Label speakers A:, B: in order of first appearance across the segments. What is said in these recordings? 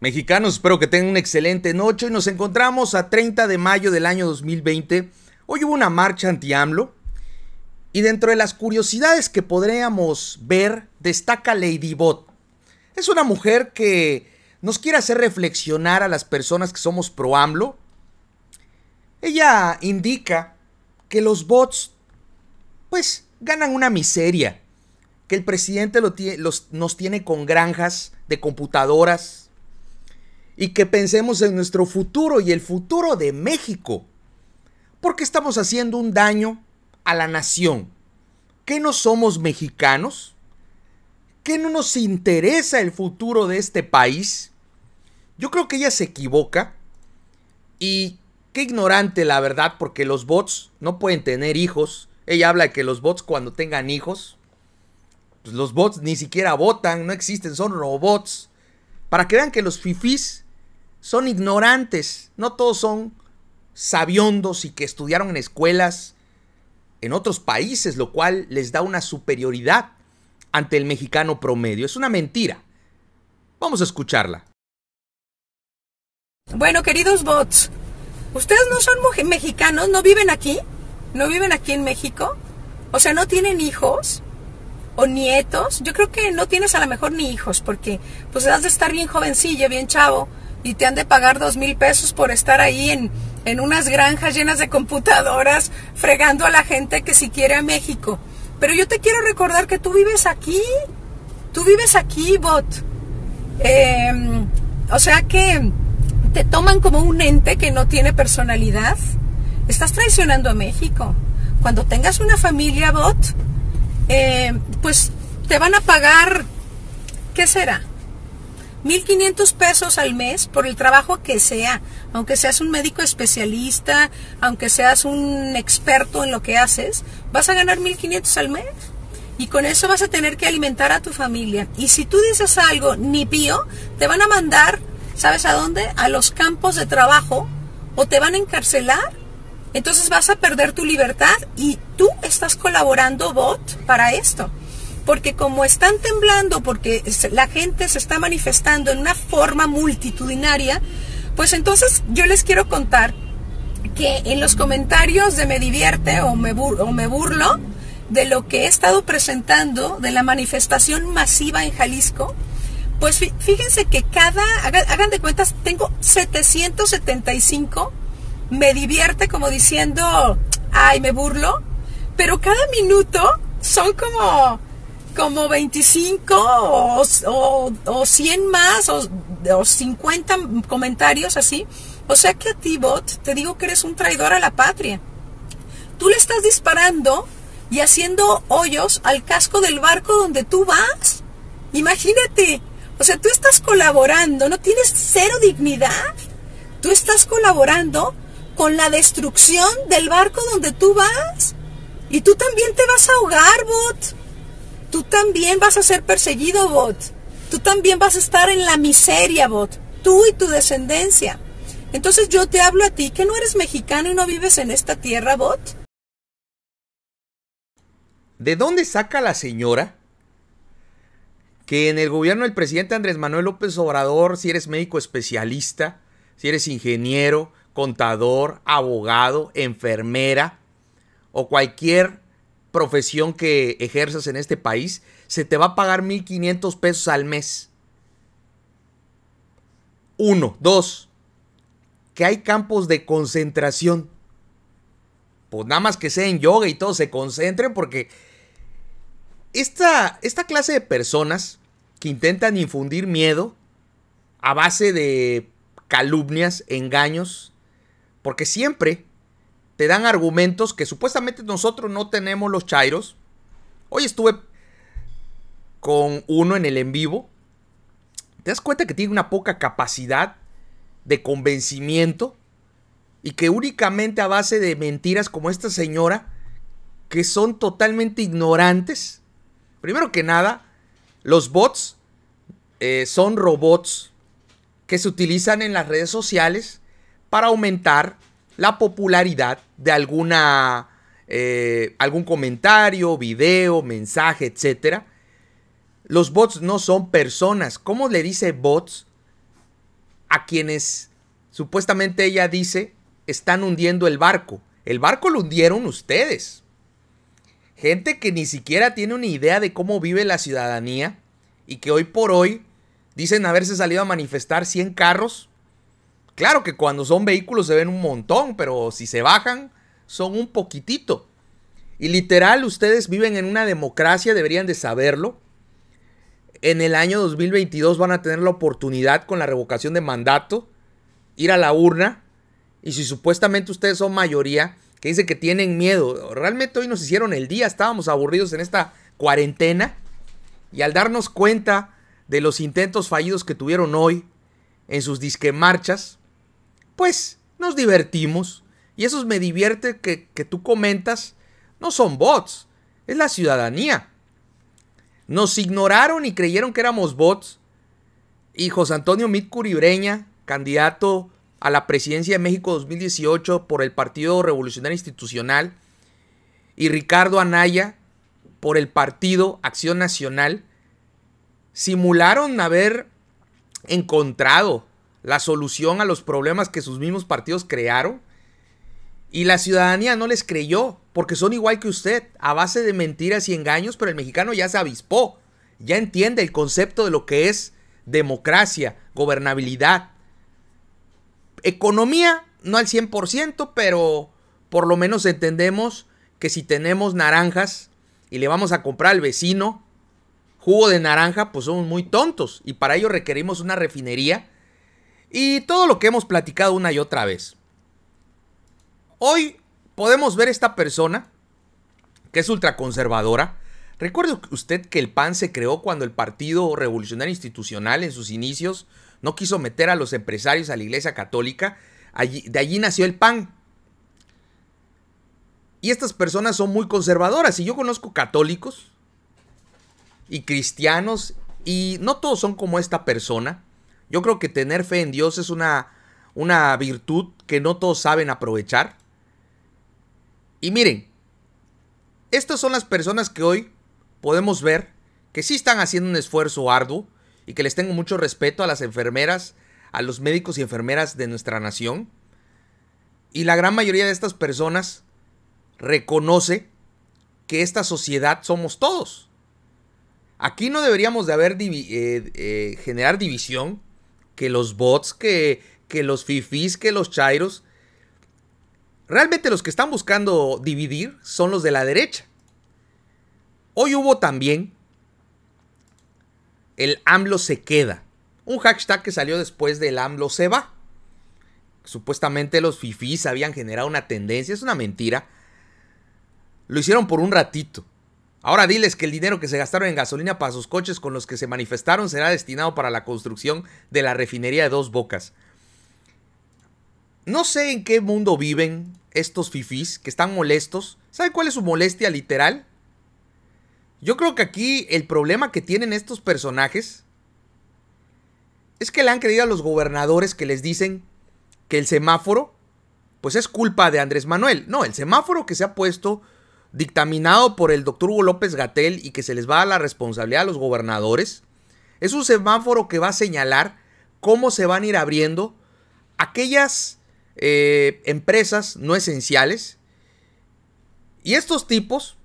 A: Mexicanos, espero que tengan una excelente noche y nos encontramos a 30 de mayo del año 2020. Hoy hubo una marcha anti-AMLO y dentro de las curiosidades que podríamos ver destaca Lady Bot. Es una mujer que nos quiere hacer reflexionar a las personas que somos pro-AMLO. Ella indica que los bots pues ganan una miseria, que el presidente los, nos tiene con granjas de computadoras, y que pensemos en nuestro futuro y el futuro de México. Porque estamos haciendo un daño a la nación. ¿Que no somos mexicanos? ¿Que no nos interesa el futuro de este país? Yo creo que ella se equivoca y qué ignorante la verdad porque los bots no pueden tener hijos. Ella habla de que los bots cuando tengan hijos, pues los bots ni siquiera votan, no existen, son robots. Para que vean que los fifís son ignorantes, no todos son sabiondos y que estudiaron en escuelas en otros países, lo cual les da una superioridad ante el mexicano promedio. Es una mentira. Vamos a escucharla.
B: Bueno, queridos bots, ¿ustedes no son mexicanos? ¿No viven aquí? ¿No viven aquí en México? O sea, ¿no tienen hijos? ¿O nietos? Yo creo que no tienes a lo mejor ni hijos, porque pues has de estar bien jovencilla, bien chavo y te han de pagar dos mil pesos por estar ahí en, unas granjas llenas de computadoras fregando a la gente que si quiere a México. Pero yo te quiero recordar que tú vives aquí, tú vives aquí, bot. Em, o sea que te toman como un ente que no tiene personalidad. Estás traicionando a México. Cuando tengas una familia, bot, eh, pues te van a pagar, ¿qué será? 1.500 pesos al mes por el trabajo que sea, aunque seas un médico especialista, aunque seas un experto en lo que haces, vas a ganar 1.500 al mes. Y con eso vas a tener que alimentar a tu familia. Y si tú dices algo ni pío, te van a mandar, ¿sabes a dónde? A los campos de trabajo o te van a encarcelar. Entonces vas a perder tu libertad y tú estás colaborando, bot, para esto porque como están temblando, porque la gente se está manifestando en una forma multitudinaria, pues entonces yo les quiero contar que en los comentarios de me divierte o me, burlo de lo que he estado presentando de la manifestación masiva en Jalisco, pues fíjense que cada, hagan, de cuentas, tengo 775, me divierte como diciendo, ay, me burlo, pero cada minuto son como como 25 o, 100 más o, o, 50 comentarios así. O sea que a ti, bot, te digo que eres un traidor a la patria. Tú le estás disparando y haciendo hoyos al casco del barco donde tú vas. Imagínate. O sea, tú estás colaborando, no tienes cero dignidad. Tú estás colaborando con la destrucción del barco donde tú vas. Y tú también te vas a ahogar, bot. Tú también vas a ser perseguido, Bot. Tú también vas a estar en la miseria, Bot. Tú y tu descendencia. Entonces yo te hablo a ti que no eres mexicano y no vives en esta tierra, Bot.
A: ¿De dónde saca la señora que en el gobierno del presidente Andrés Manuel López Obrador, si eres médico especialista, si eres ingeniero, contador, abogado, enfermera o cualquier profesión que ejerzas en este país, se te va a pagar 1.500 pesos al mes. Uno, dos, que hay campos de concentración. Pues nada más que sea en yoga y todo, se concentren porque esta, esta clase de personas que intentan infundir miedo a base de calumnias, engaños, porque siempre te dan argumentos que supuestamente nosotros no tenemos los chairos. Hoy estuve con uno en el en vivo. Te das cuenta que tiene una poca capacidad de convencimiento y que únicamente a base de mentiras como esta señora, que son totalmente ignorantes. Primero que nada, los bots eh, son robots que se utilizan en las redes sociales para aumentar la popularidad de alguna, eh, algún comentario, video, mensaje, etcétera Los bots no son personas. ¿Cómo le dice bots a quienes supuestamente ella dice están hundiendo el barco? El barco lo hundieron ustedes. Gente que ni siquiera tiene una idea de cómo vive la ciudadanía y que hoy por hoy dicen haberse salido a manifestar 100 carros Claro que cuando son vehículos se ven un montón, pero si se bajan, son un poquitito. Y literal, ustedes viven en una democracia, deberían de saberlo. En el año 2022 van a tener la oportunidad con la revocación de mandato, ir a la urna. Y si supuestamente ustedes son mayoría, que dice que tienen miedo. Realmente hoy nos hicieron el día, estábamos aburridos en esta cuarentena. Y al darnos cuenta de los intentos fallidos que tuvieron hoy en sus disquemarchas, pues nos divertimos. Y eso me divierte que, que tú comentas no son bots, es la ciudadanía. Nos ignoraron y creyeron que éramos bots. Y José Antonio Mit Curibreña, candidato a la presidencia de México 2018 por el Partido Revolucionario Institucional, y Ricardo Anaya por el Partido Acción Nacional, simularon haber encontrado la solución a los problemas que sus mismos partidos crearon. Y la ciudadanía no les creyó, porque son igual que usted, a base de mentiras y engaños, pero el mexicano ya se avispó, ya entiende el concepto de lo que es democracia, gobernabilidad. Economía, no al 100%, pero por lo menos entendemos que si tenemos naranjas y le vamos a comprar al vecino jugo de naranja, pues somos muy tontos. Y para ello requerimos una refinería y todo lo que hemos platicado una y otra vez. Hoy podemos ver esta persona que es ultraconservadora. Recuerde usted que el PAN se creó cuando el Partido Revolucionario Institucional en sus inicios no quiso meter a los empresarios a la Iglesia Católica. Allí, de allí nació el PAN. Y estas personas son muy conservadoras. Y yo conozco católicos y cristianos y no todos son como esta persona. Yo creo que tener fe en Dios es una, una virtud que no todos saben aprovechar. Y miren, estas son las personas que hoy podemos ver que sí están haciendo un esfuerzo arduo y que les tengo mucho respeto a las enfermeras, a los médicos y enfermeras de nuestra nación. Y la gran mayoría de estas personas reconoce que esta sociedad somos todos. Aquí no deberíamos de haber eh, eh, generar división que los bots, que, que los fifis, que los chairos. Realmente los que están buscando dividir son los de la derecha. Hoy hubo también el AMLO se queda. Un hashtag que salió después del AMLO se va. Supuestamente los fifis habían generado una tendencia, es una mentira. Lo hicieron por un ratito. Ahora diles que el dinero que se gastaron en gasolina para sus coches con los que se manifestaron será destinado para la construcción de la refinería de dos bocas. No sé en qué mundo viven estos fifís que están molestos. ¿Sabe cuál es su molestia literal? Yo creo que aquí el problema que tienen estos personajes es que le han creído a los gobernadores que les dicen que el semáforo, pues es culpa de Andrés Manuel. No, el semáforo que se ha puesto dictaminado por el doctor Hugo López Gatel y que se les va a la responsabilidad a los gobernadores, es un semáforo que va a señalar cómo se van a ir abriendo aquellas eh, empresas no esenciales y estos tipos,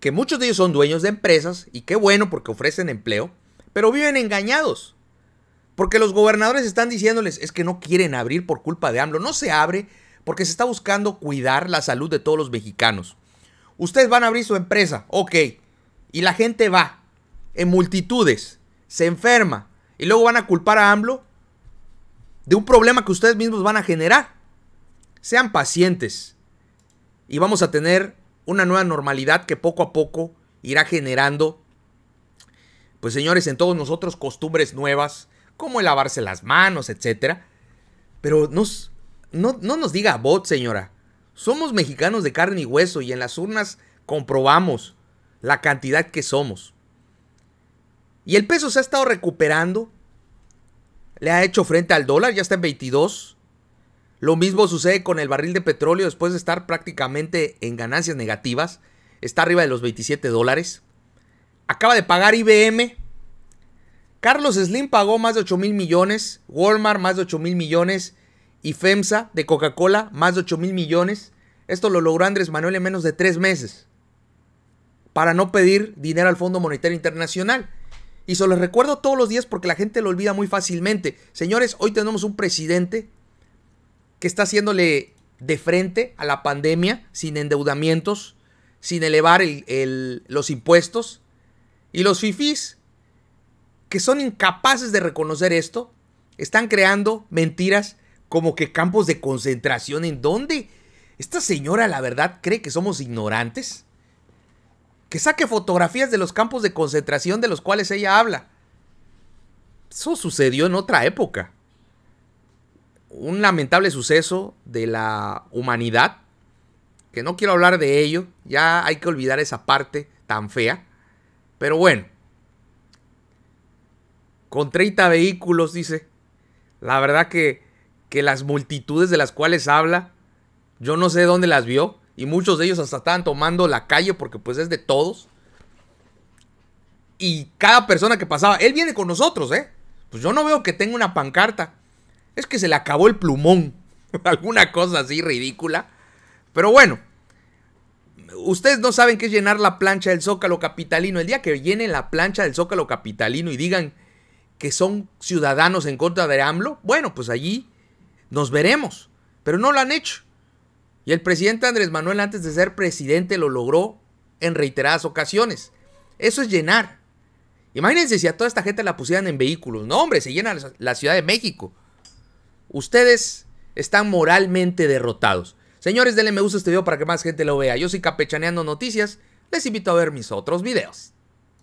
A: que muchos de ellos son dueños de empresas, y qué bueno porque ofrecen empleo, pero viven engañados. Porque los gobernadores están diciéndoles, es que no quieren abrir por culpa de AMLO, no se abre porque se está buscando cuidar la salud de todos los mexicanos. Ustedes van a abrir su empresa, ok. Y la gente va en multitudes, se enferma y luego van a culpar a AMLO de un problema que ustedes mismos van a generar. Sean pacientes y vamos a tener una nueva normalidad que poco a poco irá generando, pues señores, en todos nosotros costumbres nuevas, como el lavarse las manos, etc. Pero no, no nos diga bot, señora. Somos mexicanos de carne y hueso y en las urnas comprobamos la cantidad que somos. Y el peso se ha estado recuperando. Le ha hecho frente al dólar, ya está en 22. Lo mismo sucede con el barril de petróleo después de estar prácticamente en ganancias negativas. Está arriba de los 27 dólares. Acaba de pagar IBM. Carlos Slim pagó más de 8 mil millones. Walmart más de 8 mil millones y FEMSA de Coca-Cola, más de 8 mil millones. Esto lo logró Andrés Manuel en menos de tres meses para no pedir dinero al Fondo Monetario Internacional. Y se los recuerdo todos los días porque la gente lo olvida muy fácilmente. Señores, hoy tenemos un presidente que está haciéndole de frente a la pandemia sin endeudamientos, sin elevar los impuestos. Y los fifís, que son incapaces de reconocer esto, están creando mentiras como que campos de concentración en donde esta señora la verdad cree que somos ignorantes. Que saque fotografías de los campos de concentración de los cuales ella habla. Eso sucedió en otra época. Un lamentable suceso de la humanidad, que no quiero hablar de ello, ya hay que olvidar esa parte tan fea. Pero bueno, con 30 vehículos, dice. La verdad que que las multitudes de las cuales habla, yo no sé dónde las vio, y muchos de ellos hasta estaban tomando la calle porque pues es de todos. Y cada persona que pasaba, él viene con nosotros, ¿eh? Pues yo no veo que tenga una pancarta. Es que se le acabó el plumón. Alguna cosa así ridícula. Pero bueno, ustedes no saben qué es llenar la plancha del Zócalo Capitalino. El día que llenen la plancha del Zócalo Capitalino y digan que son ciudadanos en contra de AMLO, bueno, pues allí nos veremos, pero no lo han hecho. Y el presidente Andrés Manuel antes de ser presidente lo logró en reiteradas ocasiones. Eso es llenar. Imagínense si a toda esta gente la pusieran en vehículos. No, hombre, se llena la Ciudad de México. Ustedes están moralmente derrotados. Señores, denle me gusta este video para que más gente lo vea. Yo soy Capechaneando Noticias. Les invito a ver mis otros videos.